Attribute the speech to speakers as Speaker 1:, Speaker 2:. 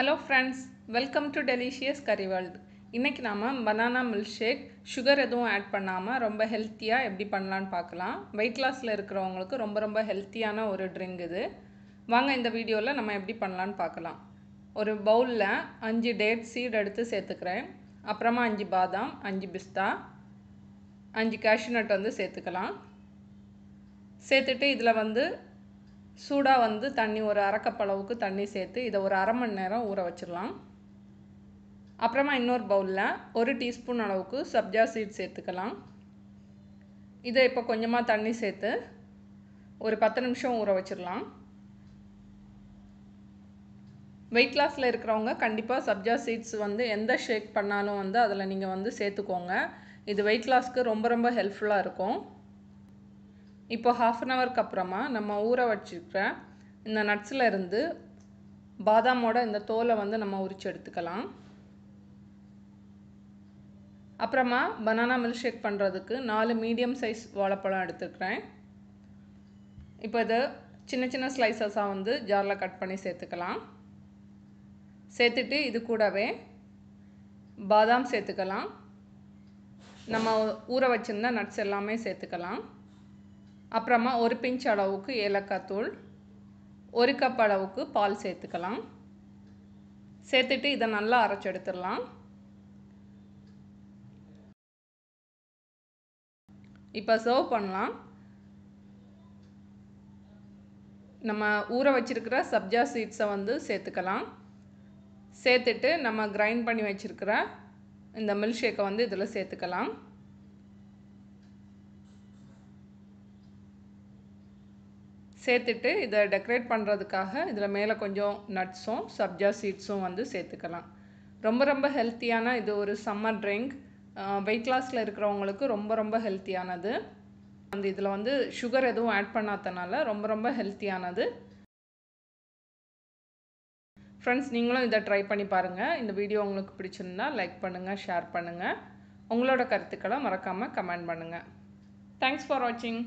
Speaker 1: hello friends welcome to delicious curry world இன்றைக்கி நாம் banana milkshake sugar எதுவும் add பண்ணாமல் ரொம்ப ஹெல்த்தியாக எப்படி பண்ணலான்னு பார்க்கலாம் வெயிட் லாஸில் இருக்கிறவங்களுக்கு ரொம்ப ரொம்ப ஹெல்த்தியான ஒரு ட்ரிங்க் இது வாங்க இந்த வீடியோவில் நம்ம எப்படி பண்ணலான்னு பார்க்கலாம் ஒரு பவுலில் அஞ்சு டேட் சீட் எடுத்து சேர்த்துக்கிறேன் அப்புறமா அஞ்சு பாதாம் அஞ்சு பிஸ்தா அஞ்சு கேஷ்யூ நட் வந்து சேர்த்துக்கலாம் சேர்த்துட்டு இதில் வந்து சூடாக வந்து தண்ணி ஒரு அரைக்கப்பளவுக்கு தண்ணி சேர்த்து இதை ஒரு அரை மணி நேரம் ஊற வச்சிடலாம் அப்புறமா இன்னொரு பவுலில் ஒரு டீஸ்பூன் அளவுக்கு சப்ஜா சீட் சேர்த்துக்கலாம் இதை இப்போ கொஞ்சமாக தண்ணி சேர்த்து ஒரு பத்து நிமிஷம் ஊற வச்சிடலாம் வெயிட் லாஸில் இருக்கிறவங்க கண்டிப்பாக சப்ஜா சீட்ஸ் வந்து எந்த ஷேக் பண்ணாலும் வந்து அதில் நீங்கள் வந்து சேர்த்துக்கோங்க இது வெயிட் லாஸ்க்கு ரொம்ப ரொம்ப ஹெல்ப்ஃபுல்லாக இருக்கும் இப்போ ஹாஃப் அன் ஹவருக்கு அப்புறமா நம்ம ஊற வச்சுருக்கிற இந்த நட்ஸில் இருந்து பாதாமோட இந்த தோலை வந்து நம்ம உரித்து எடுத்துக்கலாம் அப்புறமா பனானா மில்க் ஷேக் பண்ணுறதுக்கு நாலு மீடியம் சைஸ் வாழைப்பழம் எடுத்துக்கிறேன் இப்போ இதை சின்ன சின்ன ஸ்லைசஸாக வந்து ஜாரில் கட் பண்ணி சேர்த்துக்கலாம் சேர்த்துட்டு இது கூடவே பாதாம் சேர்த்துக்கலாம் நம்ம ஊற வச்சுருந்த நட்ஸ் எல்லாமே சேர்த்துக்கலாம் அப்புறமா ஒரு பிஞ்ச் அளவுக்கு ஏலக்காய் தூள் ஒரு கப் அளவுக்கு பால் சேர்த்துக்கலாம் சேர்த்துட்டு இதை நல்லா அரைச்சி எடுத்துடலாம் இப்போ சர்வ் பண்ணலாம் நம்ம ஊற வச்சிருக்கிற சப்ஜா சீட்ஸை வந்து சேர்த்துக்கலாம் சேர்த்துட்டு நம்ம கிரைண்ட் பண்ணி வச்சுருக்கிற இந்த மில்க் ஷேக்கை வந்து இதில் சேர்த்துக்கலாம் சேர்த்துட்டு இதை டெக்கரேட் பண்ணுறதுக்காக இதில் மேலே கொஞ்சம் நட்ஸும் சப்ஜா சீட்ஸும் வந்து சேர்த்துக்கலாம் ரொம்ப ரொம்ப ஹெல்த்தியான இது ஒரு சம்மர் ட்ரிங்க் வெயிட் லாஸில் இருக்கிறவங்களுக்கு ரொம்ப ரொம்ப ஹெல்த்தியானது அந்த இதில் வந்து சுகர் எதுவும் ஆட் பண்ணாதனால ரொம்ப ரொம்ப ஹெல்த்தியானது ஃப்ரெண்ட்ஸ் நீங்களும் இதை ட்ரை பண்ணி பாருங்கள் இந்த வீடியோ உங்களுக்கு பிடிச்சிருந்தா லைக் பண்ணுங்கள் ஷேர் பண்ணுங்கள் உங்களோட கருத்துக்களை மறக்காமல் கமெண்ட் பண்ணுங்கள் தேங்க்ஸ் ஃபார் வாட்சிங்